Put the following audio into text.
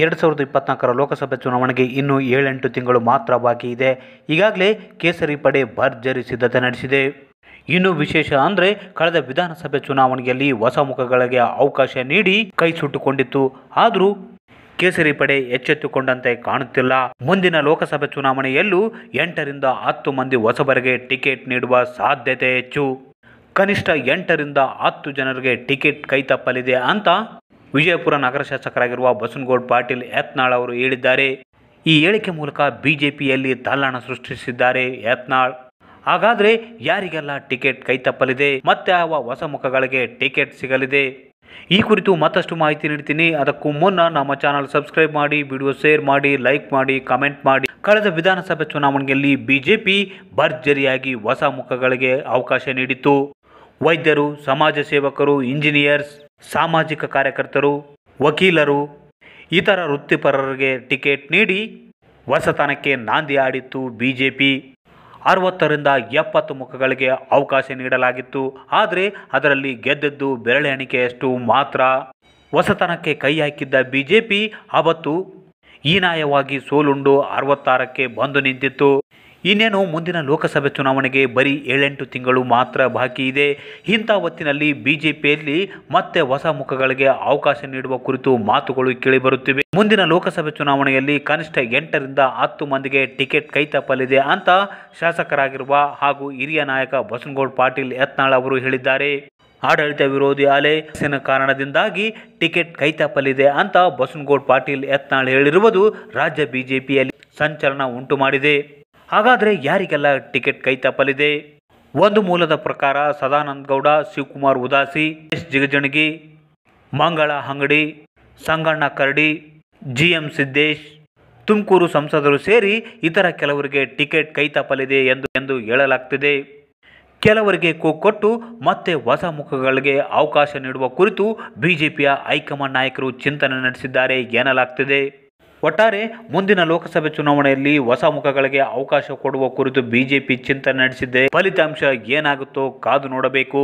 ಎರಡು ಸಾವಿರದ ಇಪ್ಪತ್ನಾಲ್ಕರ ಲೋಕಸಭೆ ಚುನಾವಣೆಗೆ ಇನ್ನೂ ಏಳೆಂಟು ತಿಂಗಳು ಮಾತ್ರ ಬಾಕಿ ಇದೆ ಈಗಾಗಲೇ ಕೇಸರಿ ಪಡೆ ಭರ್ಜರಿ ಸಿದ್ಧತೆ ನಡೆಸಿದೆ ಇನ್ನು ವಿಶೇಷ ಅಂದರೆ ಕಳೆದ ವಿಧಾನಸಭೆ ಚುನಾವಣೆಯಲ್ಲಿ ಹೊಸ ಮುಖಗಳಿಗೆ ಅವಕಾಶ ನೀಡಿ ಕೈ ಸುಟ್ಟುಕೊಂಡಿತ್ತು ಆದರೂ ಕೇಸರಿ ಪಡೆ ಎಚ್ಚೆತ್ತುಕೊಂಡಂತೆ ಕಾಣುತ್ತಿಲ್ಲ ಮುಂದಿನ ಲೋಕಸಭೆ ಚುನಾವಣೆಯಲ್ಲೂ ಎಂಟರಿಂದ ಹತ್ತು ಮಂದಿ ಹೊಸಬರಿಗೆ ಟಿಕೆಟ್ ನೀಡುವ ಸಾಧ್ಯತೆ ಹೆಚ್ಚು ಕನಿಷ್ಠ ಎಂಟರಿಂದ ಹತ್ತು ಜನರಿಗೆ ಟಿಕೆಟ್ ತಪ್ಪಲಿದೆ ಅಂತ ವಿಜಯಪುರ ನಗರ ಶಾಸಕರಾಗಿರುವ ಬಸನಗೌಡ ಪಾಟೀಲ್ ಯತ್ನಾಳ್ ಅವರು ಹೇಳಿದ್ದಾರೆ ಈ ಹೇಳಿಕೆ ಮೂಲಕ ಬಿಜೆಪಿಯಲ್ಲಿ ತಲ್ಲಣ ಸೃಷ್ಟಿಸಿದ್ದಾರೆ ಯತ್ನಾಳ್ ಹಾಗಾದರೆ ಯಾರಿಗೆಲ್ಲ ಟಿಕೆಟ್ ಕೈತಪ್ಪಲಿದೆ ಮತ್ತೆ ಯಾವ ಹೊಸ ಮುಖಗಳಿಗೆ ಟಿಕೆಟ್ ಸಿಗಲಿದೆ ಈ ಕುರಿತು ಮತ್ತಷ್ಟು ಮಾಹಿತಿ ನೀಡ್ತೀನಿ ಅದಕ್ಕೂ ಮುನ್ನ ನಮ್ಮ ಚಾನಲ್ ಸಬ್ಸ್ಕ್ರೈಬ್ ಮಾಡಿ ವಿಡಿಯೋ ಶೇರ್ ಮಾಡಿ ಲೈಕ್ ಮಾಡಿ ಕಮೆಂಟ್ ಮಾಡಿ ಕಳೆದ ವಿಧಾನಸಭೆ ಚುನಾವಣೆಯಲ್ಲಿ ಬಿಜೆಪಿ ಭರ್ಜರಿಯಾಗಿ ಹೊಸ ಮುಖಗಳಿಗೆ ಅವಕಾಶ ನೀಡಿತ್ತು ವೈದ್ಯರು ಸಮಾಜ ಸೇವಕರು ಇಂಜಿನಿಯರ್ಸ್ ಸಾಮಾಜಿಕ ಕಾರ್ಯಕರ್ತರು ವಕೀಲರು ಇತರ ವೃತ್ತಿಪರರಿಗೆ ಟಿಕೆಟ್ ನೀಡಿ ಹೊಸತನಕ್ಕೆ ನಾಂದಿ ಆಡಿತ್ತು ಬಿ ಜೆ ಪಿ ಅರವತ್ತರಿಂದ ಎಪ್ಪತ್ತು ಮುಖಗಳಿಗೆ ಅವಕಾಶ ನೀಡಲಾಗಿತ್ತು ಆದರೆ ಅದರಲ್ಲಿ ಗೆದ್ದದ್ದು ಬೆರಳೆ ಎಣಿಕೆಯಷ್ಟು ಮಾತ್ರ ಹೊಸತನಕ್ಕೆ ಕೈ ಹಾಕಿದ್ದ ಬಿ ಜೆ ಪಿ ಅವತ್ತು ಹೀನಾಯವಾಗಿ ಸೋಲುಂಡು ಅರವತ್ತಾರಕ್ಕೆ ಬಂದು ನಿಂತಿತ್ತು ಇನ್ನೇನು ಮುಂದಿನ ಲೋಕಸಭೆ ಚುನಾವಣೆಗೆ ಬರೀ ಏಳೆಂಟು ತಿಂಗಳು ಮಾತ್ರ ಬಾಕಿ ಇದೆ ಇಂಥ ಹೊತ್ತಿನಲ್ಲಿ ಬಿಜೆಪಿಯಲ್ಲಿ ಮತ್ತೆ ಹೊಸ ಮುಖಗಳಿಗೆ ಅವಕಾಶ ನೀಡುವ ಕುರಿತು ಮಾತುಗಳು ಕೇಳಿಬರುತ್ತಿವೆ ಮುಂದಿನ ಲೋಕಸಭೆ ಚುನಾವಣೆಯಲ್ಲಿ ಕನಿಷ್ಠ ಎಂಟರಿಂದ ಹತ್ತು ಮಂದಿಗೆ ಟಿಕೆಟ್ ಕೈತಪ್ಪಲಿದೆ ಅಂತ ಶಾಸಕರಾಗಿರುವ ಹಾಗೂ ಹಿರಿಯ ನಾಯಕ ಬಸನಗೌಡ ಪಾಟೀಲ್ ಯತ್ನಾಳ್ ಅವರು ಹೇಳಿದ್ದಾರೆ ಆಡಳಿತ ವಿರೋಧಿ ಅಲೆ ಕಾರಣದಿಂದಾಗಿ ಟಿಕೆಟ್ ಕೈತಪ್ಪಲಿದೆ ಅಂತ ಬಸನಗೌಡ ಪಾಟೀಲ್ ಯತ್ನಾಳ್ ಹೇಳಿರುವುದು ರಾಜ್ಯ ಬಿಜೆಪಿಯಲ್ಲಿ ಸಂಚಲನ ಉಂಟು ಮಾಡಿದೆ ಹಾಗಾದರೆ ಯಾರಿಗೆಲ್ಲ ಟಿಕೆಟ್ ಕೈ ತಪ್ಪಲಿದೆ ಒಂದು ಮೂಲದ ಪ್ರಕಾರ Sadananda Gowda Shivakumar Udasi S Jigajinagi Mangala Angadi Sanganna Karadi G M Siddesh Tumakuru ಸಂಸದರು ಸೇರಿ ಇತರ ಕೆಲವರಿಗೆ ಟಿಕೆಟ್ ಕೈ ತಪ್ಪಲಿದೆ ಎಂದು ಎಂದು ಹೇಳಲಾಗ್ತಿದೆ ಕೆಲವರಿಗೆ ಕೊಟ್ಟು ಮತ್ತೆ ಹೊಸ ಮುಖಗಳಿಗೆ ಅವಕಾಶ ನೀಡುವ ಕುರಿತು ಬಿಜೆಪಿಯ ಹೈಕಮಾಂಡ್ ನಾಯಕರು ಚಿಂತನೆ ನಡೆಸಿದ್ದಾರೆ ಎನ್ನಲಾಗ್ತಿದೆ ಒಟ್ಟಾರೆ ಮುಂದಿನ ಲೋಕಸಭೆ ಚುನಾವಣೆಯಲ್ಲಿ ಹೊಸ ಮುಖಗಳಿಗೆ ಅವಕಾಶ ಕೊಡುವ ಕುರಿತು ಬಿಜೆಪಿ ಚಿಂತನೆ ನಡೆಸಿದೆ ಫಲಿತಾಂಶ ಏನಾಗುತ್ತೋ ಕಾದು ನೋಡಬೇಕು